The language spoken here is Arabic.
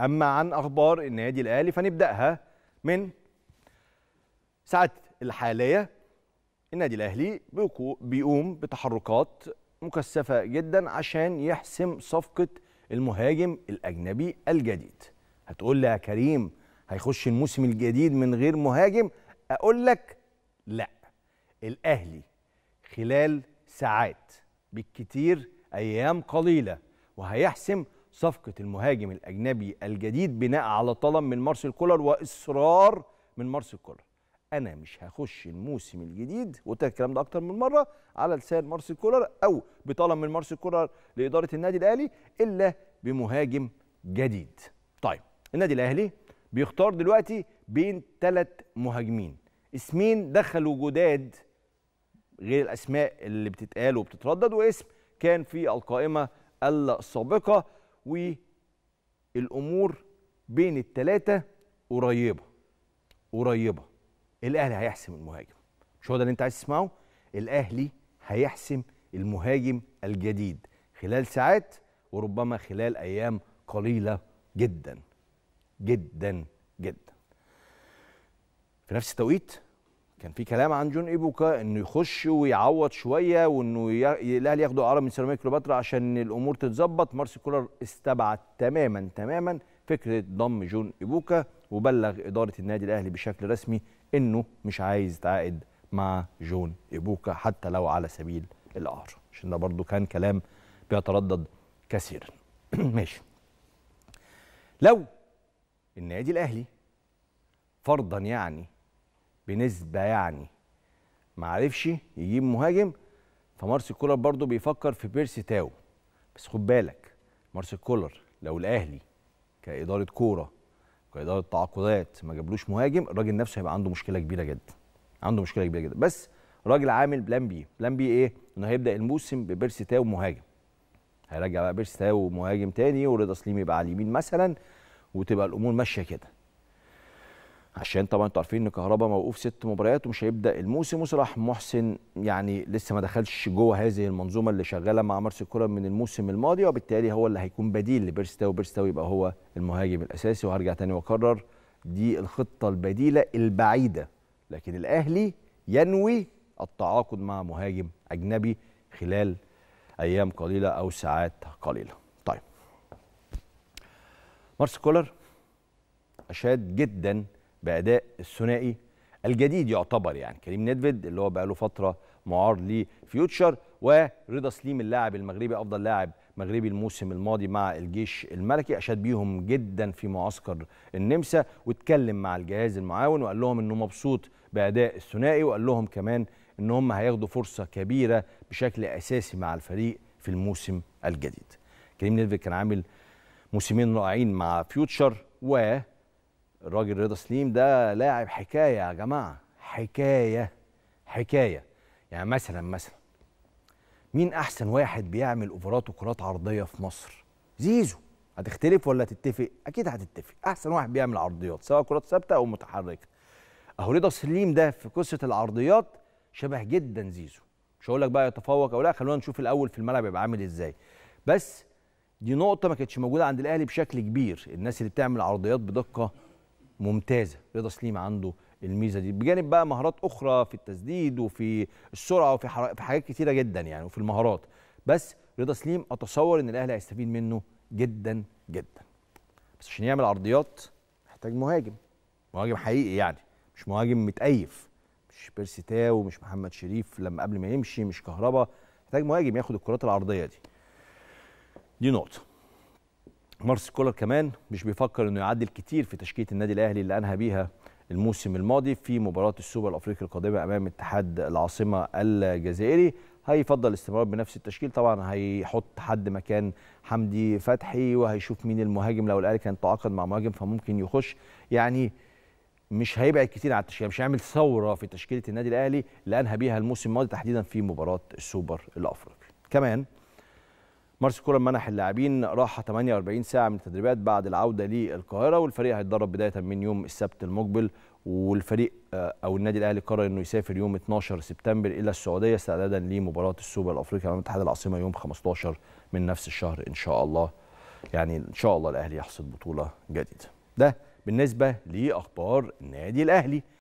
أما عن أخبار النادي الأهلي فنبدأها من ساعة الحالية النادي الأهلي بيقوم بتحركات مكثفة جدا عشان يحسم صفقة المهاجم الأجنبي الجديد هتقول لي يا كريم هيخش الموسم الجديد من غير مهاجم أقول لك لا الأهلي خلال ساعات بالكتير أيام قليلة وهيحسم صفقة المهاجم الأجنبي الجديد بناء على طلب من مارسيل كولر وإصرار من مارسيل كولر أنا مش هخش الموسم الجديد وقلت الكلام ده أكتر من مرة على لسان مارسيل كولر أو بطلب من مارسيل كولر لإدارة النادي الأهلي إلا بمهاجم جديد طيب النادي الأهلي بيختار دلوقتي بين ثلاث مهاجمين اسمين دخلوا جداد غير الأسماء اللي بتتقال وبتتردد واسم كان في القائمة السابقة والامور بين الثلاثه قريبه قريبه الاهلي هيحسم المهاجم مش هو ده اللي انت عايز تسمعه الاهلي هيحسم المهاجم الجديد خلال ساعات وربما خلال ايام قليله جدا جدا جدا في نفس التوقيت كان في كلام عن جون ايبوكا انه يخش ويعوض شويه وانه الاهلي ياخدوا اعاره من سيراميكا كليوباترا عشان الامور تتظبط مارسي كولر استبعد تماما تماما فكره ضم جون ايبوكا وبلغ اداره النادي الاهلي بشكل رسمي انه مش عايز يتعاقد مع جون ايبوكا حتى لو على سبيل الاعاره عشان ده برضو كان كلام بيتردد كثيرا ماشي لو النادي الاهلي فرضا يعني بنسبه يعني ما عرفش يجيب مهاجم فمارسي كولر برضه بيفكر في بيرسي تاو بس خد بالك مارسي كولر لو الاهلي كاداره كوره كاداره تعاقدات ما جابلوش مهاجم الراجل نفسه هيبقى عنده مشكله كبيره جدا عنده مشكله كبيره جدا بس راجل عامل بلان بي بلان بي ايه انه هيبدا الموسم ببيرسي تاو مهاجم هيرجع بقى بيرسي تاو مهاجم تاني ورضا سليم يبقى على اليمين مثلا وتبقى الامور ماشيه كده عشان طبعا انتوا عارفين ان كهربا موقوف ست مباريات ومش هيبدا الموسم وصلاح محسن يعني لسه ما دخلش جوه هذه المنظومه اللي شغاله مع مرسي الكره من الموسم الماضي وبالتالي هو اللي هيكون بديل لبيرستاو وبيرستاو يبقى هو المهاجم الاساسي وهرجع تاني واكرر دي الخطه البديله البعيده لكن الاهلي ينوي التعاقد مع مهاجم اجنبي خلال ايام قليله او ساعات قليله طيب مارس كولر اشاد جدا باداء الثنائي الجديد يعتبر يعني كريم ندفيد اللي هو بقى له فتره معار لفيوتشر ورضا سليم اللاعب المغربي افضل لاعب مغربي الموسم الماضي مع الجيش الملكي اشاد بيهم جدا في معسكر النمسا واتكلم مع الجهاز المعاون وقال لهم انه مبسوط باداء الثنائي وقال لهم كمان ان هم هياخدوا فرصه كبيره بشكل اساسي مع الفريق في الموسم الجديد كريم نيدفيد كان عامل موسمين رائعين مع فيوتشر و الراجل رضا سليم ده لاعب حكايه يا جماعه حكايه حكايه يعني مثلا مثلا مين احسن واحد بيعمل اوفرات وكرات عرضيه في مصر زيزو هتختلف ولا تتفق اكيد هتتفق احسن واحد بيعمل عرضيات سواء كرات ثابته او متحركه اهو رضا سليم ده في قصه العرضيات شبه جدا زيزو مش هقول لك بقى يتفوق او لا خلونا نشوف الاول في الملعب يبقى عامل ازاي بس دي نقطه ما كانتش موجوده عند الاهلي بشكل كبير الناس اللي بتعمل عرضيات بدقه ممتازه رضا سليم عنده الميزه دي بجانب بقى مهارات اخرى في التسديد وفي السرعه وفي في حاجات كتيره جدا يعني وفي المهارات بس رضا سليم اتصور ان الاهلي هيستفيد منه جدا جدا بس عشان يعمل عرضيات محتاج مهاجم مهاجم حقيقي يعني مش مهاجم متأيف مش بيرسي تاو مش محمد شريف لما قبل ما يمشي مش كهربا محتاج مهاجم ياخد الكرات العرضيه دي دي نقطه مارس كولر كمان مش بيفكر انه يعدل كتير في تشكيله النادي الاهلي اللي انهى بيها الموسم الماضي في مباراه السوبر الافريقي القادمه امام اتحاد العاصمه الجزائري هيفضل الاستمرار بنفس التشكيل طبعا هيحط حد مكان حمدي فتحي وهيشوف مين المهاجم لو الاهلي كان تعاقد مع مهاجم فممكن يخش يعني مش هيبعد كتير عن التشكيله يعني مش هيعمل ثوره في تشكيله النادي الاهلي اللي انهى بيها الموسم الماضي تحديدا في مباراه السوبر الافريقي كمان مارس كولر منح اللاعبين راحه 48 ساعه من التدريبات بعد العوده للقاهره والفريق هيتدرب بدايه من يوم السبت المقبل والفريق آه، او النادي الاهلي قرر انه يسافر يوم 12 سبتمبر الى السعوديه استعدادا لمباراه السوبر الافريقي امام اتحاد العاصمه يوم 15 من نفس الشهر ان شاء الله يعني ان شاء الله الاهلي يحصد بطوله جديده ده بالنسبه لاخبار النادي الاهلي